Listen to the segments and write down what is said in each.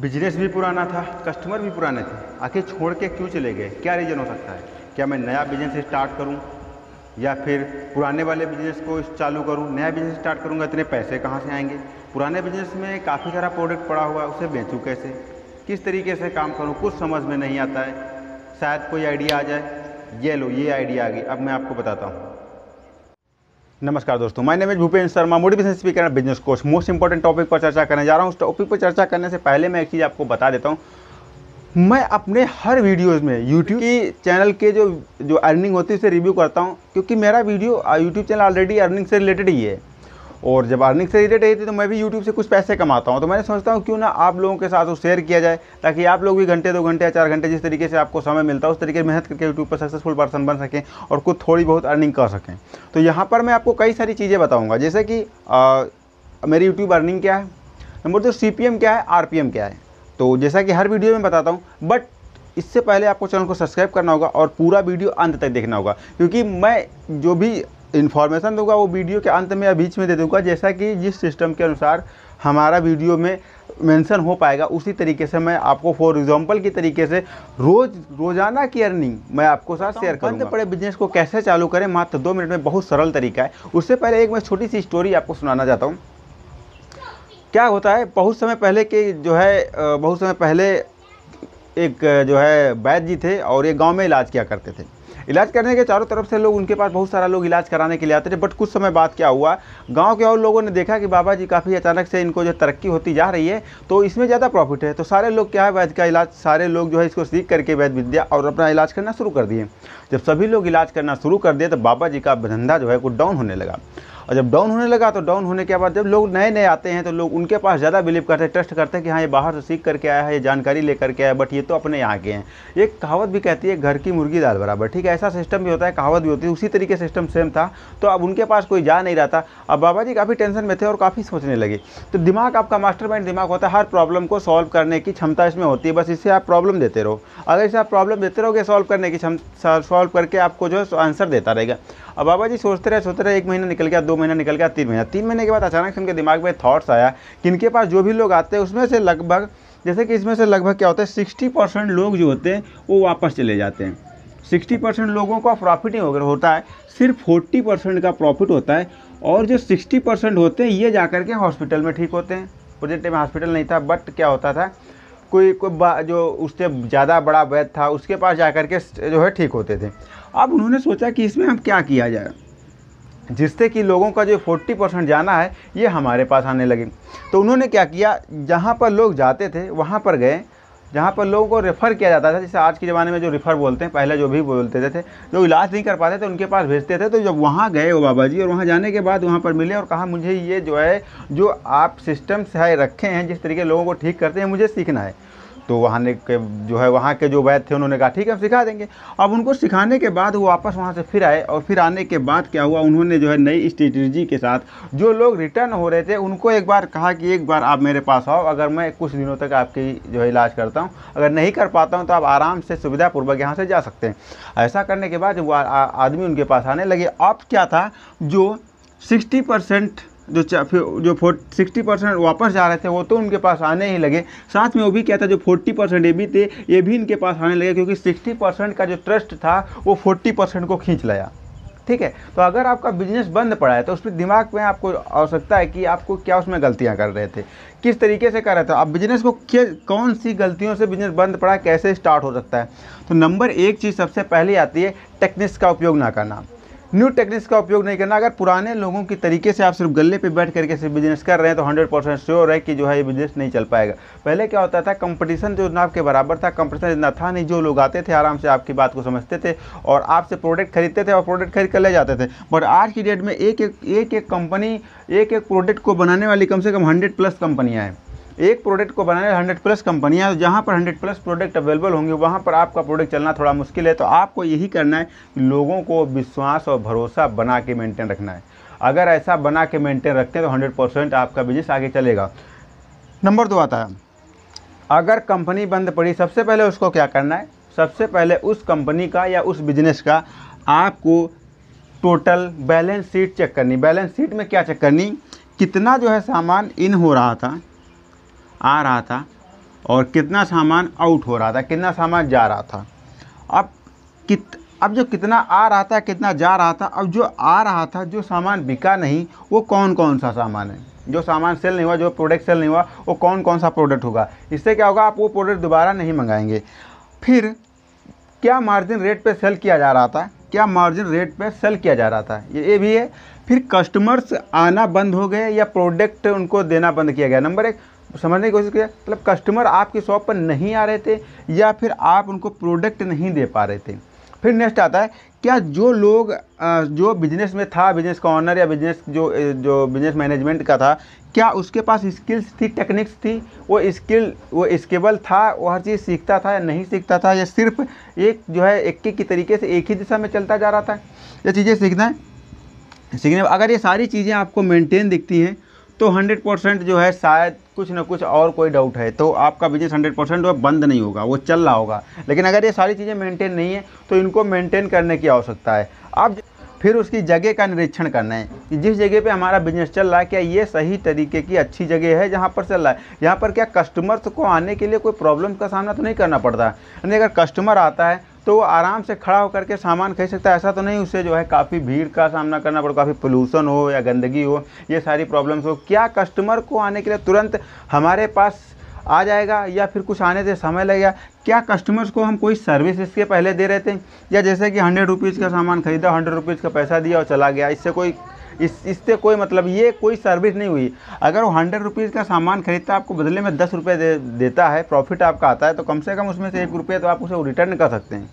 business भी पुराना था कस्टमर भी पुराने थे आखिर छोड़ के क्यों चले गए क्या रीज़न हो सकता है क्या मैं नया बिजनेस स्टार्ट करूं या फिर पुराने वाले बिजनेस को चालू करूं नया बिजनेस स्टार्ट करूंगा इतने पैसे कहाँ से आएंगे पुराने बिजनेस में काफ़ी सारा प्रोडक्ट पड़ा हुआ है उसे बेचूँ कैसे किस तरीके से काम करूँ कुछ समझ में नहीं आता है शायद कोई आइडिया आ जाए ये लो ये आइडिया आ गई अब मैं आपको बताता हूँ नमस्कार दोस्तों मैं name is Bhupendra Sharma motivation speaker and business coach most important topic पर चर्चा करने जा रहा हूँ उस टॉपिक पर चर्चा करने से पहले मैं एक चीज़ आपको बता देता हूँ मैं अपने हर वीडियोस में यूट्यूब की चैनल के जो जो अर्निंग होती है उसे रिव्यू करता हूँ क्योंकि मेरा video YouTube channel already earning से रिलेटेड ही है और जब अर्निंग से रिलेटेड रहती थी तो मैं भी यूट्यूब से कुछ पैसे कमाता हूँ तो मैंने सोचता हूँ क्यों ना आप लोगों के साथ वो शेयर किया जाए ताकि आप लोग भी घंटे दो घंटे या चार घंटे जिस तरीके से आपको समय मिलता है उस तरीके से मेहनत करके यूट्यूब पर सक्सेसफुल पर्सन बन सकें और कुछ थोड़ी बहुत अर्निंग कर सकें तो यहाँ पर मैं आपको कई सारी चीज़ें बताऊँगा जैसे कि मेरी यूट्यूब अर्निंग क्या है नंबर दो सी क्या है आर क्या है तो जैसा कि हर वीडियो में बताता हूँ बट इससे पहले आपको चैनल को सब्सक्राइब करना होगा और पूरा वीडियो अंत तक देखना होगा क्योंकि मैं जो भी इन्फॉर्मेशन दूंगा वो वीडियो के अंत में या बीच में दे दूंगा जैसा कि जिस सिस्टम के अनुसार हमारा वीडियो में मेंशन हो पाएगा उसी तरीके से मैं आपको फॉर एग्जांपल की तरीके से रोज रोजाना की अर्निंग मैं आपको साथ शेयर तो करूंगा बंद पड़े बिजनेस को कैसे चालू करें मात्र दो मिनट में बहुत सरल तरीका है उससे पहले एक मैं छोटी सी स्टोरी आपको सुनाना चाहता हूँ क्या होता है बहुत समय पहले के जो है बहुत समय पहले एक जो है वैद्य जी थे और ये गाँव में इलाज किया करते थे इलाज करने के चारों तरफ से लोग उनके पास बहुत सारा लोग इलाज कराने के लिए आते थे बट कुछ समय बाद क्या हुआ गाँव के और लोगों ने देखा कि बाबा जी काफ़ी अचानक से इनको जो तरक्की होती जा रही है तो इसमें ज़्यादा प्रॉफिट है तो सारे लोग क्या है वैद्य का इलाज सारे लोग जो है इसको सीख करके वैद्य विद्या और अपना इलाज करना शुरू कर दिए जब सभी लोग इलाज करना शुरू कर दिए तो बाबा जी का धंधा जो है कुछ डाउन होने लगा और जब डाउन होने लगा तो डाउन होने के बाद जब लोग नए नए आते हैं तो लोग उनके पास ज़्यादा बिलीव करते हैं ट्रस्ट करते हैं कि हाँ ये बाहर से सीख करके आया है ये जानकारी लेकर के आया बट ये तो अपने यहाँ के हैं एक कहावत भी कहती है घर की मुर्गी दाल बराबर ठीक है ऐसा सिस्टम भी होता है कहावत भी होती है उसी तरीके सिस्टम सेम था तो अब उनके पास कोई जा नहीं रहा था अब बाबा जी काफ़ी टेंशन में थे और काफ़ी सोचने लगे तो दिमाग आपका मास्टर दिमाग होता है हर प्रॉब्लम को सॉल्व करने की क्षमता इसमें होती है बस इससे आप प्रॉब्लम देते रहो अगर इसे आप प्रॉब्लम देते रहोगे सॉल्व करने की क्षमता सॉल्व करके आपको जो है आंसर देता रहेगा अब बाबा जी सोचते रहे सोचते रहे एक महीना निकल गया दो महीना निकल गया तीन महीना तीन महीने के बाद अचानक से उनके दिमाग में थाट्स आया कि इनके पास जो भी लोग आते हैं उसमें से लगभग जैसे कि इसमें से लगभग क्या होता है सिक्सटी परसेंट लोग जो होते हैं वो वापस चले जाते हैं सिक्सटी परसेंट लोगों का प्रॉफिट ही होता है सिर्फ फोर्टी परसेंट का प्रॉफिट होता है और जो सिक्सटी परसेंट होते हैं ये जाकर के हॉस्पिटल में ठीक होते हैं प्रोजेक्ट में हॉस्पिटल नहीं था बट क्या होता था कोई कोई जो उससे ज़्यादा बड़ा वैद था उसके पास जा के जो है ठीक होते थे अब उन्होंने सोचा कि इसमें हम क्या किया जाए जिससे कि लोगों का जो 40 परसेंट जाना है ये हमारे पास आने लगे तो उन्होंने क्या किया जहाँ पर लोग जाते थे वहाँ पर गए जहाँ पर लोगों को रेफ़र किया जाता था जैसे आज के ज़माने में जो रेफ़र बोलते हैं पहले जो भी बोलते थे, थे जो इलाज नहीं कर पाते थे उनके पास भेजते थे तो जब वहाँ गए वो बाबा जी और वहाँ जाने के बाद वहाँ पर मिले और कहा मुझे ये जो है जो आप सिस्टम्स है रखे हैं जिस तरीके लोगों को ठीक करते हैं मुझे सीखना है तो वहाँ ने के जो है वहाँ के जो वैद थे उन्होंने कहा ठीक है हम सिखा देंगे अब उनको सिखाने के बाद वो वापस वहाँ से फिर आए और फिर आने के बाद क्या हुआ उन्होंने जो है नई स्ट्रेटजी के साथ जो लोग रिटर्न हो रहे थे उनको एक बार कहा कि एक बार आप मेरे पास आओ अगर मैं कुछ दिनों तक आपकी जो है इलाज करता हूँ अगर नहीं कर पाता हूँ तो आप आराम से सुविधापूर्वक यहाँ से जा सकते हैं ऐसा करने के बाद वो आदमी उनके पास आने लगे अब क्या था जो सिक्सटी परसेंट जो जो फोर्ट सिक्सटी परसेंट वापस जा रहे थे वो तो उनके पास आने ही लगे साथ में वो भी क्या था जो फोर्टी परसेंट ये भी थे ये भी इनके पास आने लगे क्योंकि सिक्सटी परसेंट का जो ट्रस्ट था वो फोर्टी परसेंट को खींच लाया ठीक है तो अगर आपका बिजनेस बंद पड़ा है तो उसमें दिमाग में आपको आवश्यकता है कि आपको क्या उसमें गलतियाँ कर रहे थे किस तरीके से कर रहे थे आप बिजनेस को कौन सी गलतियों से बिजनेस बंद पड़ा कैसे स्टार्ट हो सकता है तो नंबर एक चीज़ सबसे पहले आती है टेक्निक्स का उपयोग ना करना न्यू टेक्निक्स का उपयोग नहीं करना अगर पुराने लोगों के तरीके से आप सिर्फ गले पे बैठ करके सिर्फ बिजनेस कर रहे हैं तो 100 परसेंट श्योर है कि जो है ये बिजनेस नहीं चल पाएगा पहले क्या होता था कंपटीशन जो ना आपके बराबर था कंपटीशन इतना था नहीं जो लोग आते थे आराम से आपकी बात को समझते थे और आपसे प्रोडक्ट खरीदते थे और प्रोडक्ट खरीद कर ले जाते थे बट आज की डेट में एक एक एक कंपनी एक एक प्रोडक्ट को बनाने वाली कम से कम हंड्रेड प्लस कंपनियाँ हैं एक प्रोडक्ट को बनाने हंड्रेड प्लस कंपनियाँ जहाँ पर हंड्रेड प्लस प्रोडक्ट अवेलेबल होंगे वहाँ पर आपका प्रोडक्ट चलना थोड़ा मुश्किल है तो आपको यही करना है कि लोगों को विश्वास और भरोसा बना के मेंटेन रखना है अगर ऐसा बना के मेंटेन रखते हैं तो हंड्रेड परसेंट आपका बिजनेस आगे चलेगा नंबर दो आता है अगर कंपनी बंद पड़ी सबसे पहले उसको क्या करना है सबसे पहले उस कंपनी का या उस बिजनेस का आपको टोटल बैलेंस शीट चेक करनी बैलेंस शीट में क्या चेक करनी कितना जो है सामान इन हो रहा था आ रहा था और कितना सामान आउट हो रहा था कितना सामान जा रहा था अब कित अब जो कितना आ रहा था कितना जा रहा था अब जो आ रहा था जो सामान बिका नहीं वो कौन कौन सा सामान है जो सामान सेल नहीं हुआ जो प्रोडक्ट सेल नहीं हुआ वो कौन कौन सा प्रोडक्ट होगा इससे क्या होगा आप वो प्रोडक्ट दोबारा नहीं मंगाएंगे फिर क्या मार्जिन रेट पर सेल किया जा रहा था क्या मार्जिन रेट पर सेल किया जा रहा था ये भी है फिर कस्टमर्स आना बंद हो गए या प्रोडक्ट उनको देना बंद किया गया नंबर एक समझने की कोशिश किया मतलब कस्टमर आपकी शॉप पर नहीं आ रहे थे या फिर आप उनको प्रोडक्ट नहीं दे पा रहे थे फिर नेक्स्ट आता है क्या जो लोग जो बिजनेस में था बिजनेस का ऑनर या बिजनेस जो जो बिजनेस मैनेजमेंट का था क्या उसके पास स्किल्स थी टेक्निक्स थी वो स्किल वो स्केबल था वो हर चीज़ सीखता था या नहीं सीखता था या सिर्फ एक जो है एक की तरीके से एक ही दिशा में चलता जा रहा था ये चीज़ें सीखना है सीखने अगर ये सारी चीज़ें आपको मेनटेन दिखती हैं तो 100 परसेंट जो है शायद कुछ ना कुछ और कोई डाउट है तो आपका बिजनेस 100 परसेंट वह बंद नहीं होगा वो चल रहा होगा लेकिन अगर ये सारी चीज़ें मेंटेन नहीं है तो इनको मेंटेन करने की आवश्यकता है आप फिर उसकी जगह का निरीक्षण करना है कि जिस जगह पे हमारा बिजनेस चल रहा है क्या ये सही तरीके की अच्छी जगह है जहाँ पर चल रहा है यहाँ पर क्या कस्टमर्स को आने के लिए कोई प्रॉब्लम का सामना तो नहीं करना पड़ता यानी अगर कस्टमर आता है तो आराम से खड़ा होकर के सामान खरीद सकता है ऐसा तो नहीं उसे जो है काफ़ी भीड़ का सामना करना पड़े काफ़ी पोल्यूशन हो या गंदगी हो ये सारी प्रॉब्लम्स हो क्या कस्टमर को आने के लिए तुरंत हमारे पास आ जाएगा या फिर कुछ आने से समय लगेगा क्या कस्टमर्स को हम कोई सर्विस इसके पहले दे रहे थे या जैसे कि हंड्रेड रुपीज़ का सामान खरीदा हंड्रेड रुपीज़ का पैसा दिया और चला गया इससे कोई इस इससे कोई मतलब ये कोई सर्विस नहीं हुई अगर वो हंड्रेड रुपीज़ का सामान खरीदता है आपको बदले में दस रुपये दे, देता है प्रॉफिट आपका आता है तो कम से कम उसमें से एक रुपये तो आप उसे रिटर्न कर सकते हैं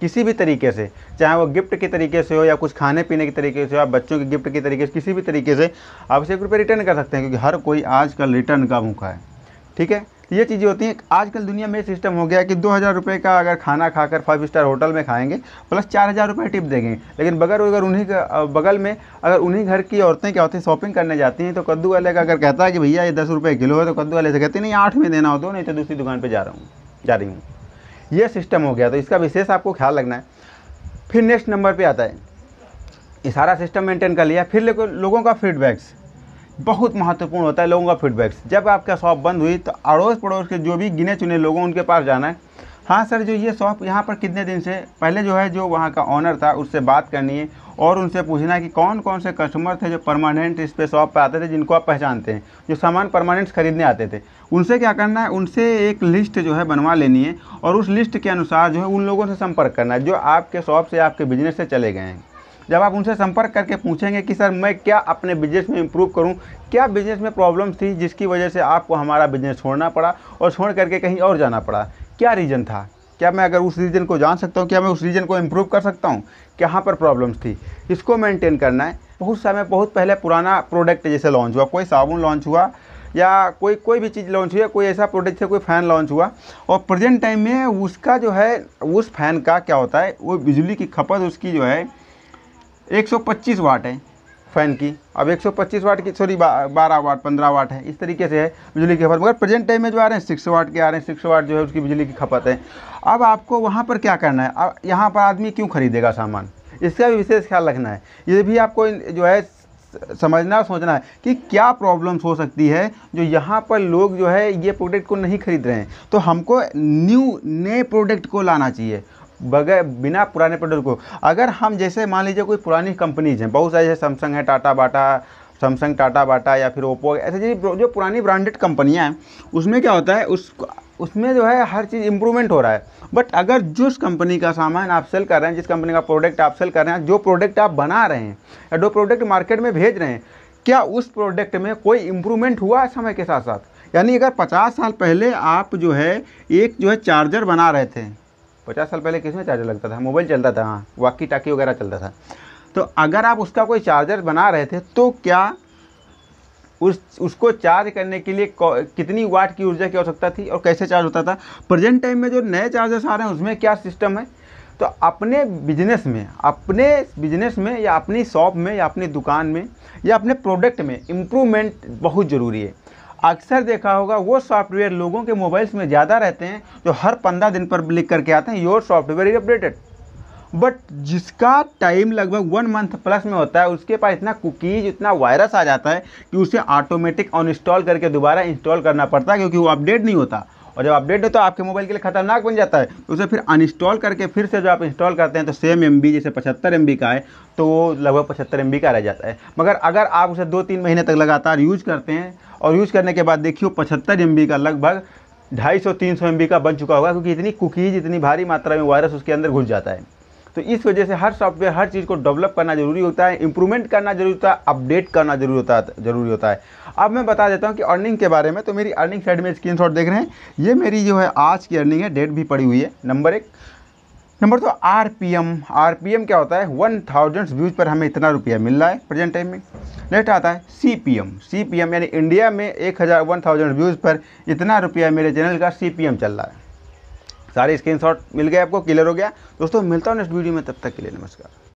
किसी भी तरीके से चाहे वो गिफ्ट के तरीके से हो या कुछ खाने पीने के तरीके से हो या बच्चों के गिफ्ट के तरीके से किसी भी तरीके से आप उसे एक रुपये रिटर्न कर सकते हैं क्योंकि हर कोई आजकल रिटर्न का भूखा है ठीक है तो ये चीज़ें होती हैं आजकल दुनिया में सिस्टम हो गया कि दो हज़ार रुपये का अगर खाना खाकर फाइव स्टार होटल में खाएंगे प्लस चार हज़ार रुपये टिप देंगे लेकिन बगर अगर उन्हीं बगल में अगर उन्हीं घर की औरतें क्या होती हैं शॉपिंग करने जाती हैं तो कद्दू वाले का अगर कहता है कि भैया ये दस रुपये किलो है तो कद्दू वाले से कहते नहीं आठ में देना हो तो नहीं तो दूसरी दुकान पर जा रहा हूँ जा रही हूँ ये सिस्टम हो गया तो इसका विशेष आपको ख्याल रखना है फिर नेक्स्ट नंबर पर आता है ये सारा सिस्टम मेंटेन कर लिया फिर लोगों का फीडबैक्स बहुत महत्वपूर्ण होता है लोगों का फीडबैक्स जब आपका शॉप बंद हुई तो अड़ोस पड़ोस के जो भी गिने चुने लोगों उनके पास जाना है हाँ सर जो ये शॉप यहाँ पर कितने दिन से पहले जो है जो वहाँ का ऑनर था उससे बात करनी है और उनसे पूछना है कि कौन कौन से कस्टमर थे जो परमानेंट इस पे शॉप पर आते थे जिनको आप पहचानते हैं जो सामान परमानेंट खरीदने आते थे उनसे क्या करना है उनसे एक लिस्ट जो है बनवा लेनी है और उस लिस्ट के अनुसार जो है उन लोगों से संपर्क करना है जो आपके शॉप से आपके बिजनेस से चले गए हैं जब आप उनसे संपर्क करके पूछेंगे कि सर मैं क्या अपने बिजनेस में इम्प्रूव करूँ क्या बिजनेस में प्रॉब्लम थी जिसकी वजह से आपको हमारा बिजनेस छोड़ना पड़ा और छोड़ करके कहीं और जाना पड़ा क्या रीज़न था क्या मैं अगर उस रीजन को जान सकता हूँ क्या मैं उस रीजन को इम्प्रूव कर सकता हूँ कहाँ पर प्रॉब्लम्स थी इसको मेंटेन करना है बहुत समय बहुत पहले पुराना प्रोडक्ट जैसे लॉन्च हुआ कोई साबुन लॉन्च हुआ या कोई कोई भी चीज़ लॉन्च हुआ कोई ऐसा प्रोडक्ट है कोई फ़ैन लॉन्च हुआ और प्रेजेंट टाइम में उसका जो है उस फ़ैन का क्या होता है वो बिजली की खपत उसकी जो है 125 वाट है फ़ैन की अब 125 वाट की सॉरी 12 वाट 15 वाट है इस तरीके से है बिजली की खपत मगर प्रेजेंट टाइम में जो आ रहे हैं सिक्स वाट के आ रहे हैं सिक्स वाट जो है उसकी बिजली की खपत है अब आपको वहाँ पर क्या करना है अब यहाँ पर आदमी क्यों खरीदेगा सामान इसका भी विशेष ख्याल रखना है ये भी आपको जो है समझना सोचना है कि क्या प्रॉब्लम्स हो सकती है जो यहाँ पर लोग जो है ये प्रोडक्ट को नहीं खरीद रहे हैं तो हमको न्यू नए प्रोडक्ट को लाना चाहिए बगैर बिना पुराने प्रोडक्ट को अगर हम जैसे मान लीजिए कोई पुरानी कंपनीज हैं बहुत सारी जैसे सैमसंग है Tata Bata Samsung Tata Bata या फिर ओप्पो ऐसे जो पुरानी ब्रांडेड कंपनियाँ हैं उसमें क्या होता है उस उसमें जो है हर चीज़ इम्प्रूवमेंट हो रहा है बट अगर जिस कंपनी का सामान आप सेल कर रहे हैं जिस कंपनी का प्रोडक्ट आप सेल कर रहे हैं जो प्रोडक्ट आप बना रहे हैं या जो प्रोडक्ट मार्केट में भेज रहे हैं क्या उस प्रोडक्ट में कोई इम्प्रूवमेंट हुआ है समय के साथ साथ यानी अगर 50 साल पहले आप जो है एक जो है चार्जर बना रहे थे पचास साल पहले किसमें चार्जर लगता था मोबाइल चलता था हाँ वाकी टाकी वगैरह चलता था तो अगर आप उसका कोई चार्जर बना रहे थे तो क्या उस उसको चार्ज करने के लिए कितनी वाट की ऊर्जा की आवश्यकता थी और कैसे चार्ज होता था प्रेजेंट टाइम में जो नए चार्जर्स आ रहे हैं उसमें क्या सिस्टम है तो अपने बिजनेस में अपने बिजनेस में या अपनी शॉप में या अपनी दुकान में या अपने प्रोडक्ट में इम्प्रूवमेंट बहुत ज़रूरी है अक्सर देखा होगा वो सॉफ्टवेयर लोगों के मोबाइल्स में ज़्यादा रहते हैं जो हर पंद्रह दिन पर लिख करके आते हैं your software is updated but जिसका टाइम लगभग वन मंथ प्लस में होता है उसके पास इतना कुकीज इतना वायरस आ जाता है कि उसे ऑटोमेटिक अनइंस्टॉल करके दोबारा इंस्टॉल करना पड़ता है क्योंकि वो अपडेट नहीं होता और जब अपडेट हो तो आपके मोबाइल के लिए खतरनाक बन जाता है तो उसे फिर अनइंस्टॉल करके फिर से जब आप इंस्टॉल करते हैं तो सेम एम जैसे पचहत्तर एम का है तो वो लगभग पचहत्तर एम का रह जाता है मगर अगर आप उसे दो तीन महीने तक लगातार यूज करते हैं और यूज़ करने के बाद देखिए पचहत्तर एम का लगभग ढाई सौ तीन सौ एम का बन चुका होगा क्योंकि इतनी कुकीज़ इतनी भारी मात्रा में वायरस उसके अंदर घुस जाता है तो इस वजह से हर सॉफ्टवेयर हर चीज़ को डेवलप करना ज़रूरी होता है इंप्रूवमेंट करना जरूरी होता है अपडेट करना जरूरी होता है ज़रूरी होता है अब मैं बता देता हूँ कि अर्निंग के बारे में तो मेरी अर्निंग साइड में स्क्रीन देख रहे हैं ये मेरी जो है आज की अर्निंग है डेट भी पड़ी हुई है नंबर एक नंबर तो R P M R P M क्या होता है वन थाउजेंड व्यूज़ पर हमें इतना रुपया मिल रहा है प्रेजेंट टाइम में नेक्स्ट आता है C P M C P M यानी इंडिया में एक हज़ार वन थाउजेंड व्यूज़ पर इतना रुपया मेरे चैनल का सी पी एम चल रहा है सारे स्क्रीनशॉट मिल गए आपको क्लियर हो गया दोस्तों मिलता हूँ नेक्स्ट वीडियो में तब तक के लिए नमस्कार